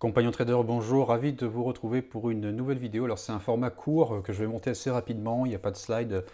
Compagnon Trader, bonjour, ravi de vous retrouver pour une nouvelle vidéo. Alors c'est un format court euh, que je vais monter assez rapidement, il n'y a pas de slide.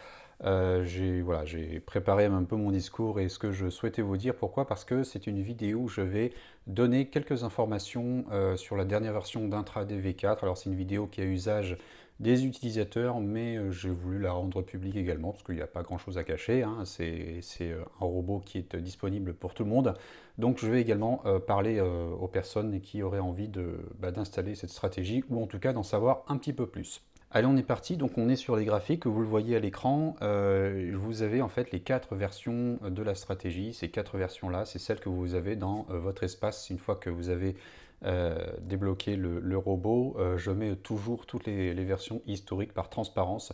Euh, j'ai voilà, préparé un peu mon discours et ce que je souhaitais vous dire. Pourquoi Parce que c'est une vidéo où je vais donner quelques informations euh, sur la dernière version d'Intraday V4. Alors c'est une vidéo qui a usage des utilisateurs, mais euh, j'ai voulu la rendre publique également, parce qu'il n'y a pas grand-chose à cacher. Hein. C'est euh, un robot qui est disponible pour tout le monde. Donc je vais également euh, parler aux personnes qui auraient envie bah, d'installer cette stratégie, ou en tout cas d'en savoir un petit peu plus. Allez, on est parti. Donc, on est sur les graphiques. Vous le voyez à l'écran. vous avez en fait les quatre versions de la stratégie. Ces quatre versions-là, c'est celles que vous avez dans votre espace. Une fois que vous avez euh, débloquer le, robot, euh, je mets toujours toutes les, versions historiques par transparence.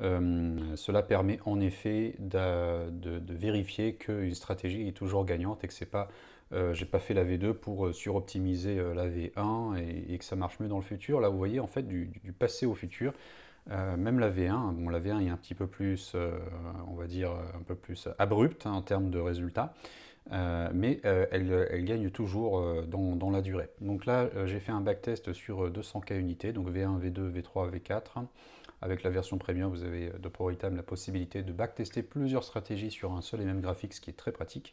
Euh, cela permet en effet de, vérifier qu'une stratégie est toujours gagnante et que c'est pas j'ai pas fait la V2 pour suroptimiser la V1 et, que ça marche mieux dans le futur. Là, vous voyez en fait du, passé au futur, même la V1, bon, la V1 est un petit peu plus, on va dire, un peu plus abrupte hein, en termes de résultats. Euh, mais euh, euh, elle, gagne toujours dans, la durée. Donc là, j'ai fait un backtest sur 200K unités, donc V1, V2, V3, V4. Avec la version premium, vous avez de ProItam la possibilité de backtester plusieurs stratégies sur un seul et même graphique, ce qui est très pratique.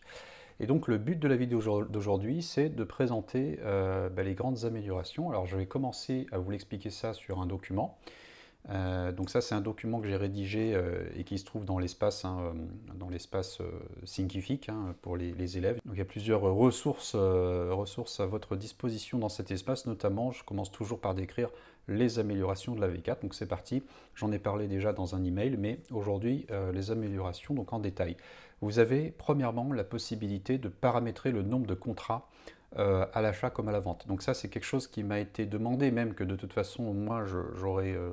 Et donc le but de la vidéo d'aujourd'hui, c'est de présenter bah, les grandes améliorations. Alors je vais commencer à vous l'expliquer ça sur un document. Euh, donc ça, c'est un document que j'ai rédigé euh, et qui se trouve dans l'espace, hein, euh, dans l'espace hein, pour les, élèves. Donc il y a plusieurs ressources, ressources à votre disposition dans cet espace. Notamment, je commence toujours par décrire les améliorations de la V4. Donc c'est parti. J'en ai parlé déjà dans un email, mais aujourd'hui les améliorations donc en détail. Vous avez premièrement la possibilité de paramétrer le nombre de contrats euh, à l'achat comme à la vente. Donc ça, c'est quelque chose qui m'a été demandé, même que de toute façon, moi, euh,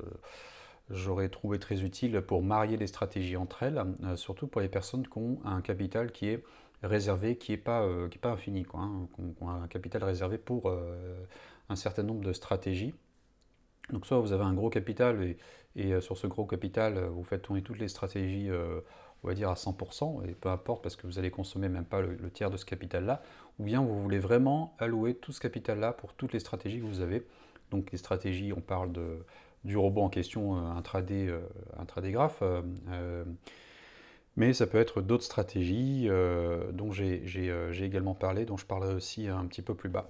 j'aurais, trouvé très utile pour marier les stratégies entre elles, euh, surtout pour les personnes qui ont un capital qui est réservé, qui n'est pas, qui pas infini, quoi, hein, qui, ont, un capital réservé pour un certain nombre de stratégies. Donc soit vous avez un gros capital et, et sur ce gros capital, vous faites tourner toutes les stratégies on va dire à 100%, et peu importe parce que vous allez consommer même pas le, tiers de ce capital-là, ou bien vous voulez vraiment allouer tout ce capital-là pour toutes les stratégies que vous avez. Donc les stratégies, on parle de, du robot en question, euh, intraday, euh, euh, euh, mais ça peut être d'autres stratégies dont j'ai également parlé, dont je parlerai aussi un petit peu plus bas.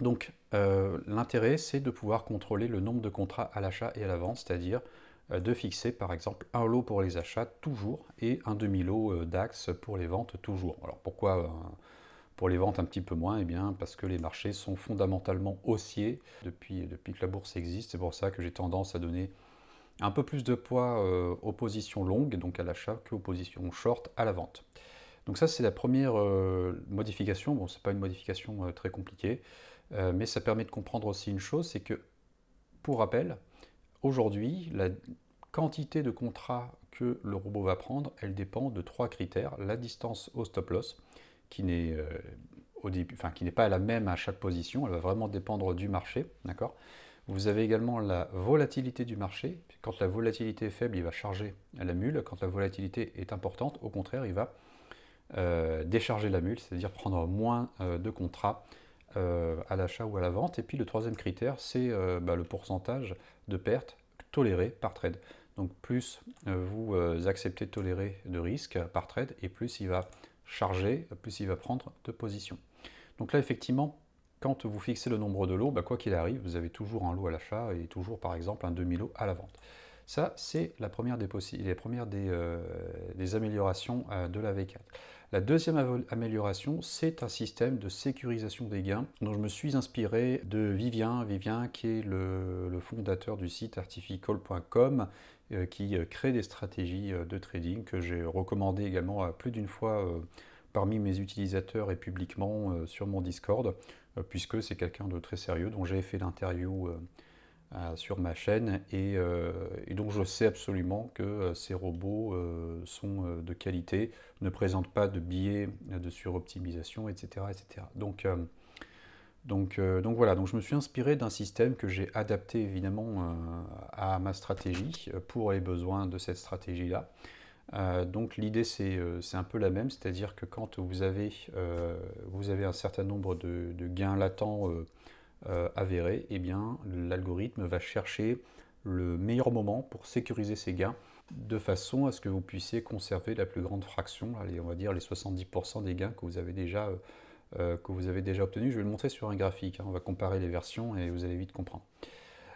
Donc l'intérêt, c'est de pouvoir contrôler le nombre de contrats à l'achat et à la vente, c'est-à-dire euh, de fixer par exemple un lot pour les achats toujours et un demi-lot euh, d'axes pour les ventes toujours. Alors pourquoi euh, pour les ventes un petit peu moins Eh bien parce que les marchés sont fondamentalement haussiers depuis, depuis que la bourse existe. C'est pour ça que j'ai tendance à donner un peu plus de poids aux positions longues, donc à l'achat, qu'aux positions short à la vente. Donc ça c'est la première modification. Bon, c'est pas une modification très compliquée, mais ça permet de comprendre aussi une chose, c'est que pour rappel, Aujourd'hui, la quantité de contrats que le robot va prendre, elle dépend de trois critères. La distance au stop-loss, qui n'est euh, pas la même à chaque position, elle va vraiment dépendre du marché. Vous avez également la volatilité du marché. Quand la volatilité est faible, il va charger la mule. Quand la volatilité est importante, au contraire, il va euh, décharger la mule, c'est-à-dire prendre moins euh, de contrats euh, à l'achat ou à la vente. Et puis le troisième critère, c'est euh, bah, le pourcentage de pertes tolérées par trade. Donc plus euh, vous acceptez de tolérer de risque par trade, et plus il va charger, plus il va prendre de position. Donc là, effectivement, quand vous fixez le nombre de lots, bah, quoi qu'il arrive, vous avez toujours un lot à l'achat et toujours, par exemple, un demi-lot à la vente. Ça, c'est la première des, des, améliorations de la V4. La deuxième amélioration, c'est un système de sécurisation des gains dont je me suis inspiré de Vivien, Vivien qui est le, fondateur du site artificial.com euh, qui euh, crée des stratégies euh, de trading que j'ai recommandé également à plus d'une fois parmi mes utilisateurs et publiquement sur mon Discord puisque c'est quelqu'un de très sérieux dont j'ai fait l'interview euh, sur ma chaîne euh, et, donc je sais absolument que euh, ces robots sont de qualité, ne présentent pas de biais de suroptimisation, etc., etc. Donc donc, donc, voilà, donc je me suis inspiré d'un système que j'ai adapté évidemment à ma stratégie pour les besoins de cette stratégie-là. donc l'idée c'est un peu la même, c'est-à-dire que quand vous avez, vous avez, un certain nombre de gains latents euh, avéré, eh bien l'algorithme va chercher le meilleur moment pour sécuriser ses gains de façon à ce que vous puissiez conserver la plus grande fraction, on va dire les 70% des gains que vous avez déjà euh, euh, déjà obtenus. Je vais le montrer sur un graphique. Hein. On va comparer les versions et vous allez vite comprendre.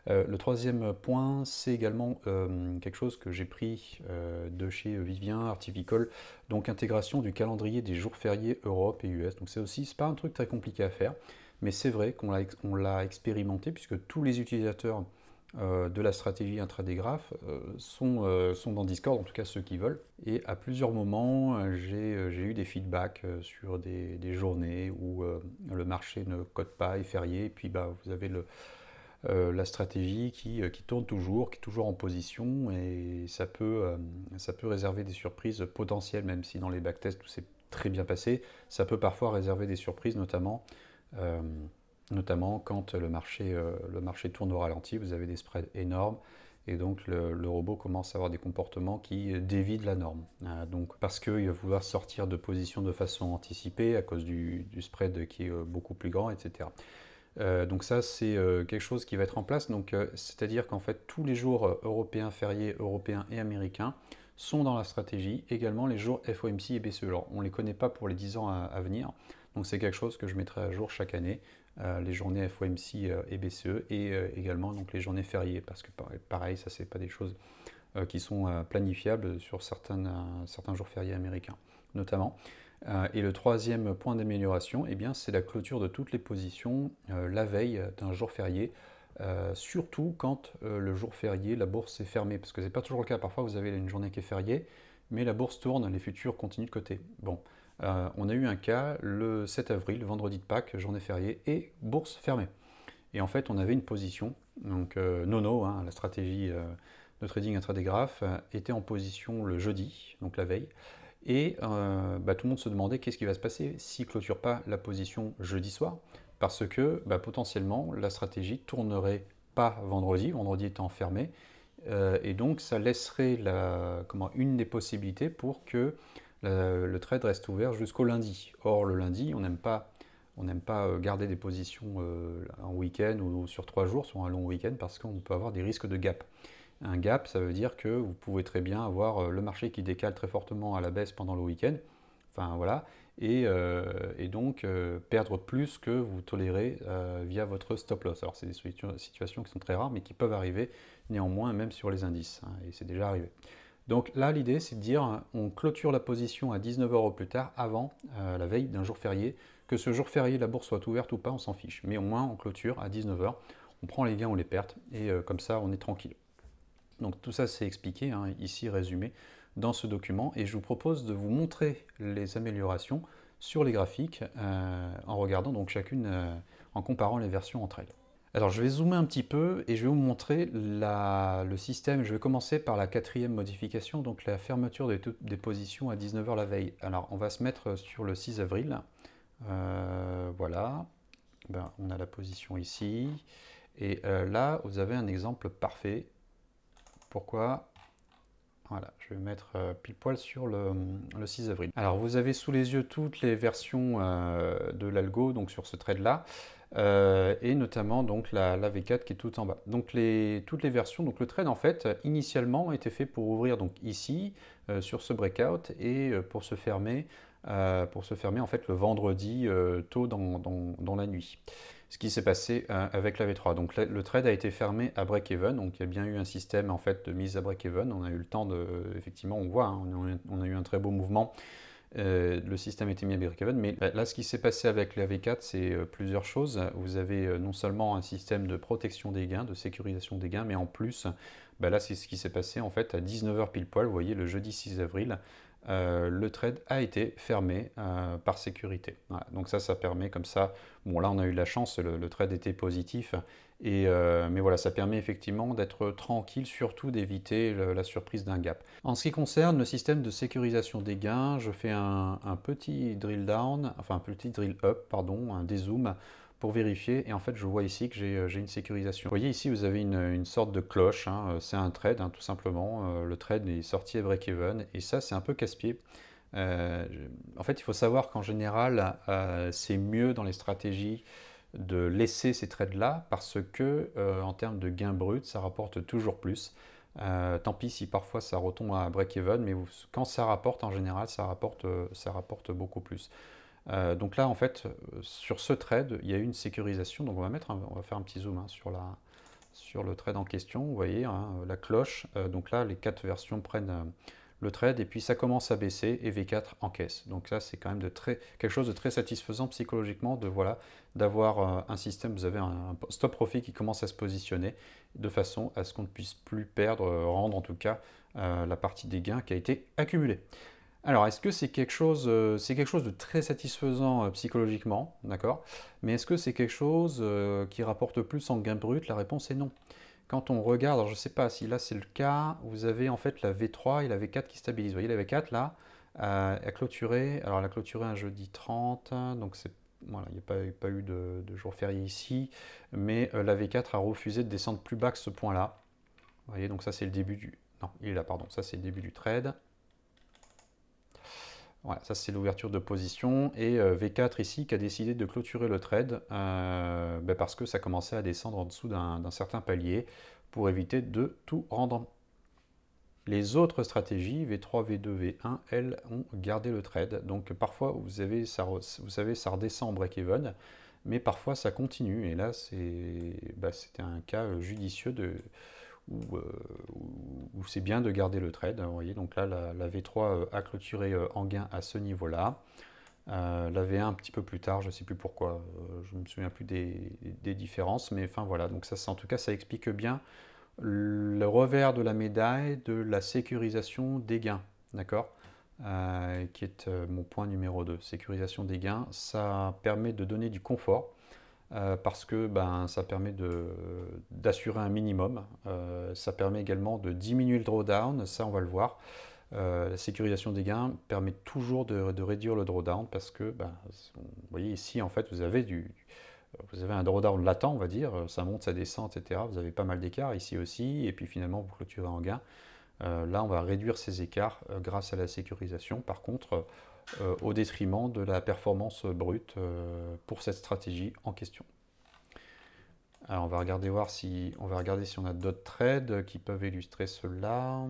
le troisième point, c'est également quelque chose que j'ai pris de chez Vivien Artivicole, donc intégration du calendrier des jours fériés Europe et US. Donc c'est aussi, pas un truc très compliqué à faire mais c'est vrai qu'on l'a expérimenté puisque tous les utilisateurs euh, de la stratégie intraday euh, euh, sont, dans Discord, en tout cas ceux qui veulent. Et à plusieurs moments, j'ai eu des feedbacks sur des, journées où le marché ne code pas, est férié, et puis bah, vous avez la stratégie qui, tourne toujours, qui est toujours en position, et ça peut, ça peut réserver des surprises potentielles, même si dans les backtests tout s'est très bien passé, ça peut parfois réserver des surprises, notamment euh, notamment quand euh, le marché, tourne au ralenti, vous avez des spreads énormes et donc le, robot commence à avoir des comportements qui dévient la norme. Euh, donc parce qu'il va vouloir sortir de position de façon anticipée à cause du, spread qui est beaucoup plus grand, etc. donc ça, c'est quelque chose qui va être en place. Donc, c'est-à-dire qu'en fait, tous les jours européens fériés, européens et américains sont dans la stratégie. Également les jours FOMC et BCE. on ne les connaît pas pour les 10 ans à venir. Donc c'est quelque chose que je mettrai à jour chaque année, euh, les journées FOMC euh, et BCE et euh, également donc les journées fériées parce que pareil, ça c'est pas des choses qui sont planifiables sur certains jours fériés américains notamment. et le troisième point d'amélioration, eh bien c'est la clôture de toutes les positions la veille d'un jour férié. surtout quand le jour férié, la bourse est fermée, parce que ce n'est pas toujours le cas. Parfois, vous avez une journée qui est fériée, mais la bourse tourne, les futurs continuent de côté. Bon, euh, on a eu un cas le 7 avril, vendredi de Pâques, journée fériée et bourse fermée. Et en fait, on avait une position, donc euh, Nono, hein, la stratégie euh, de trading intraday était en position le jeudi, donc la veille, et bah, tout le monde se demandait qu'est-ce qui va se passer s'il ne clôture pas la position jeudi soir, parce que bah, potentiellement la stratégie tournerait pas vendredi, vendredi étant fermé, et donc ça laisserait la, comment, une des possibilités pour que euh, le, trade reste ouvert jusqu'au lundi. Or, le lundi, on n'aime pas, euh, garder des positions euh, en week-end ou sur trois jours, sur un long week-end, parce qu'on peut avoir des risques de gap. Un gap, ça veut dire que vous pouvez très bien avoir le marché qui décale très fortement à la baisse pendant le week-end, voilà, et, donc perdre plus que vous tolérez via votre stop loss. Alors c'est des situations qui sont très rares, mais qui peuvent arriver néanmoins, même sur les indices, hein, et c'est déjà arrivé. Donc là, l'idée, c'est de dire on clôture la position à 19h au plus tard, avant euh, la veille d'un jour férié. Que ce jour férié, la bourse soit ouverte ou pas, on s'en fiche. Mais au moins, on clôture à 19h, on prend les gains ou les pertes, et euh, comme ça, on est tranquille. Donc tout ça, c'est expliqué, hein, ici résumé, dans ce document. Et je vous propose de vous montrer les améliorations sur les graphiques euh, en regardant donc chacune, en comparant les versions entre elles. Alors je vais zoomer un petit peu et je vais vous montrer le système. Je vais commencer par la quatrième modification, donc la fermeture des, positions à 19h la veille. Alors on va se mettre sur le 6 avril. Euh, voilà, ben, on a la position ici. Et euh, là, vous avez un exemple parfait. Pourquoi voilà, je vais mettre euh, pile poil sur le, 6 avril. Alors vous avez sous les yeux toutes les versions de l'algo, donc sur ce trade-là. Euh, et notamment donc la, V4 qui est tout en bas. Donc toutes les versions, donc le trade en fait initialement était fait pour ouvrir donc ici euh, sur ce breakout et euh, pour se fermer pour se fermer en fait le vendredi tôt dans, la nuit. Ce qui s'est passé avec la V3. Donc le trade a été fermé à break-even, donc il y a bien eu un système en fait de mise à break-even. On a eu le temps de, effectivement, on voit, hein, on, a, eu un très beau mouvement euh, le système était mis à mais là, ce qui s'est passé avec la V4, c'est euh, plusieurs choses. Vous avez euh, non seulement un système de protection des gains, de sécurisation des gains, mais en plus, bah là, c'est ce qui s'est passé en fait à 19h pile poil, vous voyez, le jeudi 6 avril. le trade a été fermé par sécurité. Donc ça, ça permet comme ça, bon là on a eu la chance, le trade était positif, euh, mais voilà, ça permet effectivement d'être tranquille, surtout d'éviter la surprise d'un gap. En ce qui concerne le système de sécurisation des gains, je fais un, petit drill down, enfin un petit drill up, pardon, un dézoom pour vérifier. Et en fait, je vois ici que j'ai euh, une sécurisation. Vous voyez ici, vous avez une, sorte de cloche. Hein, euh, c'est un trade, hein, tout simplement. Le trade est sorti à break-even. Et ça, c'est un peu casse-pied. en fait, il faut savoir qu'en général, c'est mieux dans les stratégies de laisser ces trades-là parce que euh, en termes de gains brut ça rapporte toujours plus. Euh, tant pis si parfois ça retombe à break-even, mais quand ça rapporte, en général, ça rapporte, euh, ça rapporte beaucoup plus. donc là, en fait, sur ce trade, il y a une sécurisation. Donc on va, mettre on va faire un petit zoom hein, sur, la, sur le trade en question. Vous voyez, hein, la cloche. donc là, les quatre versions prennent le trade, et puis ça commence à baisser, et V4 encaisse. Donc ça, c'est quand même de très, quelque chose de très satisfaisant psychologiquement de voilà d'avoir euh, un système, vous avez un stop profit qui commence à se positionner, de façon à ce qu'on ne puisse plus perdre, euh, rendre en tout cas euh, la partie des gains qui a été accumulée. Alors, est-ce que c'est quelque, chose, c'est quelque chose de très satisfaisant psychologiquement, d'accord Mais est-ce que c'est quelque chose qui rapporte plus en gain brut La réponse est non quand on regarde, je ne sais pas si là c'est le cas, vous avez en fait la V3 et la V4 qui stabilisent. Vous voyez, la V4 là, elle a clôturé, alors elle a clôturé un jeudi 30, donc c'est voilà, il n'y a, pas, eu de, jour férié ici, mais euh, la V4 a refusé de descendre plus bas que ce point-là. Vous voyez, donc ça c'est le début du... Non, il est là, pardon, ça c'est le début du trade. Voilà, ça c'est l'ouverture de position. Et euh, V4 ici qui a décidé de clôturer le trade euh, ben, parce que ça commençait à descendre en dessous d'un certain palier pour éviter de tout rendre. Les autres stratégies, V3, V2, V1, elles ont gardé le trade. Donc parfois, vous, avez, ça, vous savez, ça redescend en break-even, mais parfois ça continue. Et là, bah, c'était un cas euh, judicieux de, euh, où, c'est bien de garder le trade. Hein, vous voyez, donc là, la, V3 euh, a clôturé euh, en gain à ce niveau-là. la V1 un petit peu plus tard, je ne sais plus pourquoi, je ne me souviens plus des, différences, mais enfin voilà, donc ça, en tout cas ça explique bien le revers de la médaille de la sécurisation des gains, d'accord Qui est mon point numéro 2, sécurisation des gains, ça permet de donner du confort euh, parce que ben, ça permet d'assurer un minimum. Euh, ça permet également de diminuer le drawdown, ça on va le voir. Euh, la sécurisation des gains permet toujours de, réduire le drawdown parce que, ben, vous voyez ici, en fait, vous avez, du, vous avez un drawdown latent, on va dire, ça monte, ça descend, etc. Vous avez pas mal d'écarts ici aussi, et puis finalement, vous clôturez en gain. là, on va réduire ces écarts grâce à la sécurisation. Par contre, euh, au détriment de la performance brute euh, pour cette stratégie en question. Alors on va regarder voir si on va regarder si on a d'autres trades qui peuvent illustrer cela.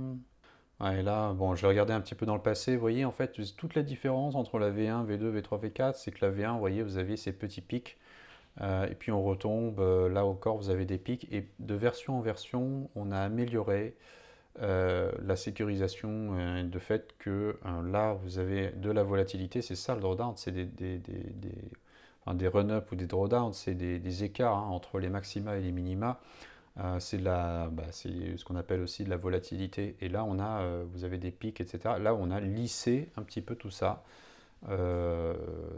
et là, bon, je vais regarder un petit peu dans le passé. Vous voyez, en fait, toute la différence entre la V1, V2, V3, V4, c'est que la V1, vous voyez, vous avez ces petits pics. Euh, et puis on retombe. là encore, vous avez des pics. Et de version en version, on a amélioré euh, la sécurisation euh, de fait que euh, là, vous avez de la volatilité, c'est ça le drawdown, c'est des, des, run-up ou des drawdown, c'est des, écarts hein, entre les maxima et les minima. c'est bah, ce qu'on appelle aussi de la volatilité. Et là, on a, vous avez des pics, etc. Là, on a lissé un petit peu tout ça.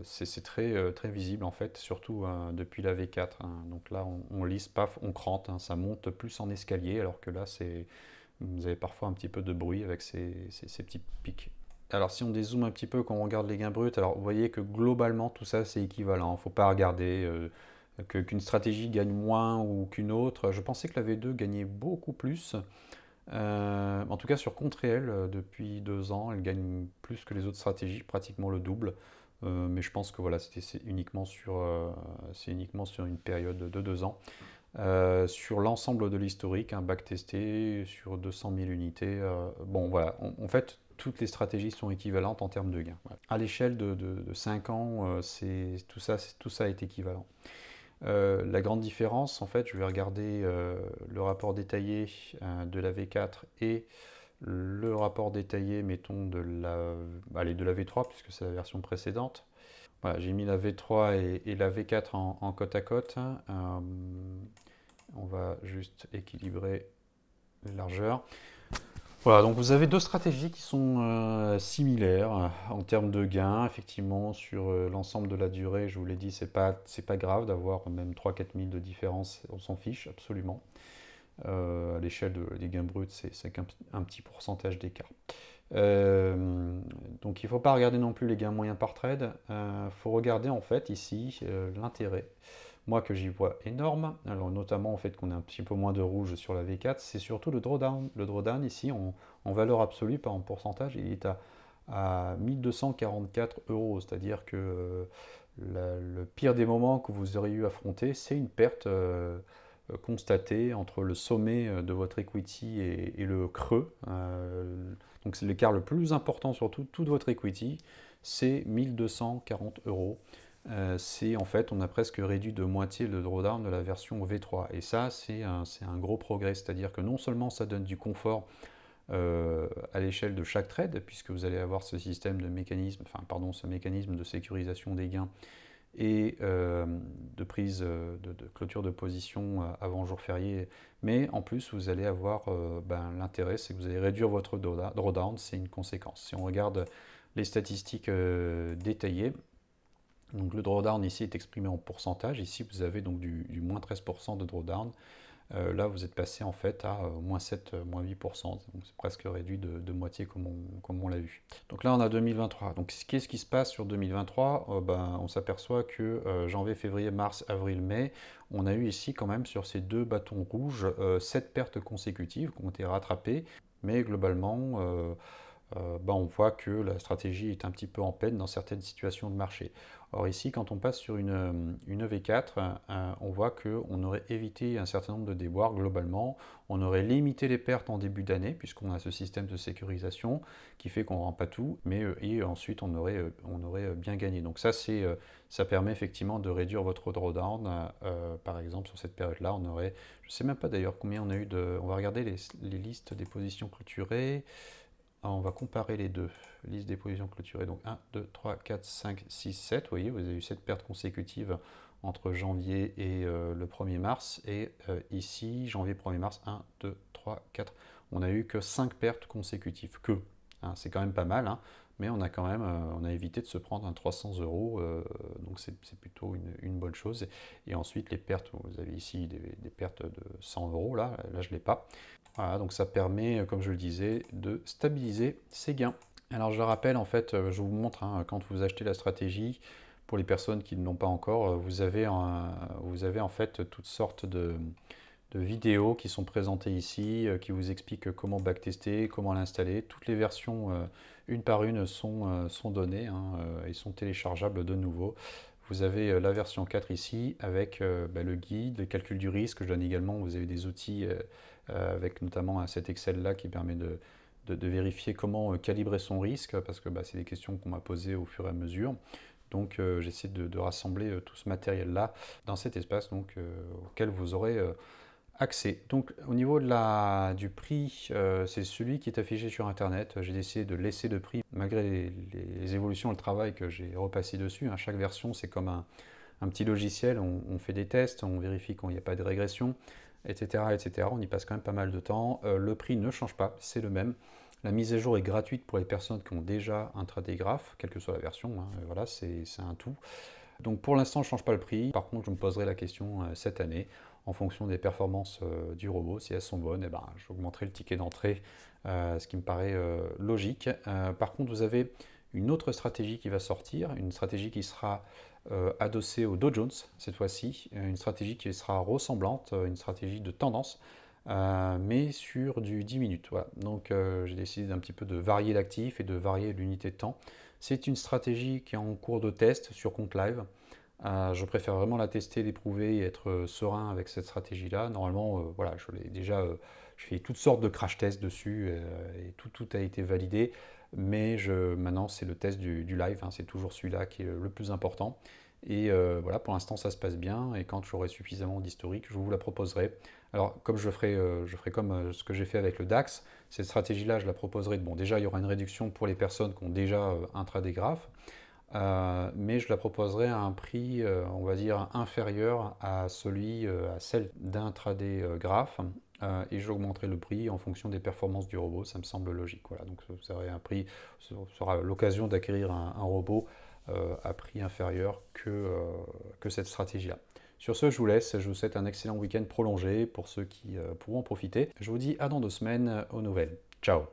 c'est très, très visible, en fait, surtout hein, depuis la V4. Hein. Donc là, on, lisse, paf, on crante, ça monte plus en escalier, alors que là, c'est vous avez parfois un petit peu de bruit avec ces, petits pics. Alors si on dézoome un petit peu, quand on regarde les gains bruts, alors vous voyez que globalement tout ça c'est équivalent. Il ne faut pas regarder euh, qu'une stratégie gagne moins ou qu'une autre. Je pensais que la V2 gagnait beaucoup plus. Euh, en tout cas sur compte réel, euh, depuis deux ans, elle gagne plus que les autres stratégies, pratiquement le double. mais je pense que voilà, c'était uniquement, sur, uniquement sur une période de deux ans. Euh, sur l'ensemble de l'historique, un bac testé sur 200 000 unités. Euh, bon, voilà. En, fait, toutes les stratégies sont équivalentes en termes de gains. À l'échelle de, 5 ans, euh, tout, ça, tout est équivalent. la grande différence, en fait, je vais regarder le rapport détaillé de la V4 et le rapport détaillé, mettons, de la, de la V3, puisque c'est la version précédente j'ai mis la V3 et, la V4 en, côte à côte. Euh, on va juste équilibrer les largeurs. Voilà, donc vous avez deux stratégies qui sont euh, similaires euh, en termes de gains. Effectivement, sur l'ensemble de la durée, je vous l'ai dit, c'est pas, pas grave d'avoir même 3-4 000 de différence, on s'en fiche absolument. à l'échelle des gains bruts, c'est un petit pourcentage d'écart. Euh, donc il ne faut pas regarder non plus les gains moyens par trade. Il euh, faut regarder en fait ici euh, l'intérêt. Moi que j'y vois énorme, alors notamment en fait qu'on a un petit peu moins de rouge sur la V4, c'est surtout le drawdown. Le drawdown ici en, valeur absolue, pas en pourcentage, il est à, à 1244 euros. C'est-à-dire que le pire des moments que vous auriez eu à affronter, c'est une perte constatée entre le sommet de votre equity et, et le creux. Donc c'est l'écart le plus important sur tout, toute votre equity, c'est 1240 euros. Euh, c'est en fait, on a presque réduit de moitié le drawdown de la version V3. Et ça, c'est un, gros progrès, c'est-à-dire que non seulement ça donne du confort euh, à l'échelle de chaque trade, puisque vous allez avoir ce système de mécanisme, enfin pardon, ce mécanisme de sécurisation des gains et euh, de prise euh, de, clôture de position euh, avant jour férié. Mais en plus, vous allez avoir ben, l'intérêt, c'est que vous allez réduire votre drawdown, c'est une conséquence. Si on regarde les statistiques détaillées, donc le drawdown ici est exprimé en pourcentage. Ici, vous avez donc du moins 13% de drawdown. Euh, là, vous êtes passé en fait à euh, moins 7, euh, moins 8%. Donc c'est presque réduit de, moitié comme on, l'a vu. Donc là, on a 2023. Donc qu'est-ce qui se passe sur 2023 ben, On s'aperçoit que janvier, février, mars, avril, mai, on a eu ici quand même sur ces deux bâtons rouges 7 pertes consécutives qui ont été rattrapées. Mais globalement euh, ben, on voit que la stratégie est un petit peu en peine dans certaines situations de marché. Or ici, quand on passe sur une, euh, une EV4, euh, on voit qu'on aurait évité un certain nombre de déboires globalement, on aurait limité les pertes en début d'année, puisqu'on a ce système de sécurisation qui fait qu'on ne rend pas tout, mais et ensuite on aurait, on aurait bien gagné. Donc ça, c'est, ça permet effectivement de réduire votre drawdown. par exemple, sur cette période-là, on aurait, je ne sais même pas d'ailleurs combien on a eu de... On va regarder les, les listes des positions clôturées. Ah, on va comparer les deux. Liste des positions clôturées. Donc 1, 2, 3, 4, 5, 6, 7. Vous voyez, vous avez eu 7 pertes consécutives entre janvier et euh, le 1er mars. Et euh, ici, janvier, 1er mars, 1, 2, 3, 4. On n'a eu que 5 pertes consécutives. Que. Hein, c'est quand même pas mal. Hein. mais on a quand même euh, on a évité de se prendre un 300 euros. donc c'est plutôt une, bonne chose. Et, ensuite, les pertes, vous avez ici des, pertes de 100 euros. Là, là je ne l'ai pas. Voilà, ah, donc ça permet, euh, comme je le disais, de stabiliser ses gains. Alors je le rappelle, en fait, euh, je vous montre, hein, quand vous achetez la stratégie, pour les personnes qui ne l'ont pas encore, euh, vous avez, vous avez en fait toutes sortes de, vidéos qui sont présentées ici, qui vous expliquent comment backtester, comment l'installer. Toutes les versions, une par une, sont, sont données hein, et sont téléchargeables de nouveau. Vous avez la version 4 ici avec bah, le guide, le calcul du risque. Je donne également, vous avez des outils euh, avec notamment cet Excel-là qui permet de, vérifier comment euh, calibrer son risque, parce que bah, c'est des questions qu'on m'a posées au fur et à mesure. Donc euh, j'essaie de, rassembler tout ce matériel-là dans cet espace donc, auquel vous aurez accès. Donc au niveau du prix, c'est celui qui est affiché sur Internet. J'ai décidé de laisser de prix malgré les, évolutions évolutions, le travail que j'ai repassé dessus. Hein. Chaque version, c'est comme un, petit logiciel. On, fait des tests, on vérifie qu'il n'y a pas de régression etc., etc. On y passe quand même pas mal de temps. Euh, le prix ne change pas, c'est le même. La mise à jour est gratuite pour les personnes qui ont déjà un Graph, quelle que soit la version. Hein, voilà, c'est un tout. Donc pour l'instant, je ne change pas le prix. Par contre, je me poserai la question euh, cette année, en fonction des performances euh, du robot. Si elles sont bonnes, et eh ben, j'augmenterai le ticket d'entrée, ce qui me paraît logique. par contre, vous avez une autre stratégie qui va sortir, une stratégie qui sera euh, adossée au Dow Jones cette fois-ci, euh, une stratégie qui sera ressemblante, euh, une stratégie de tendance, mais sur du 10 minutes. Donc j'ai décidé d'un petit peu de varier l'actif et de varier l'unité de temps. C'est une stratégie qui est en cours de test sur compte live. je préfère vraiment la tester, l'éprouver et être serein avec cette stratégie-là. Normalement, voilà, je l'ai déjà, je fais toutes sortes de crash tests dessus et tout, tout a été validé. Mais maintenant, c'est le test du, live, hein. c'est toujours celui-là qui est le plus important. Et euh, voilà, pour l'instant, ça se passe bien. Et quand j'aurai suffisamment d'historique, je vous la proposerai. Alors, comme je ferai, euh, comme euh, ce que j'ai fait avec le DAX, cette stratégie-là, je la proposerai. Bon, déjà, il y aura une réduction pour les personnes qui ont déjà intraday graph, mais je la proposerai à un prix, on va dire, inférieur à celui, à celle d'intraday graph. Euh, et j'augmenterai le prix en fonction des performances du robot, ça me semble logique. Voilà, donc ça un prix, sera l'occasion d'acquérir un, robot euh, à prix inférieur que, euh, que cette stratégie-là. Sur ce, je vous laisse, je vous souhaite un excellent week-end prolongé pour ceux qui pourront en profiter. Je vous dis à dans deux semaines aux nouvelles. Ciao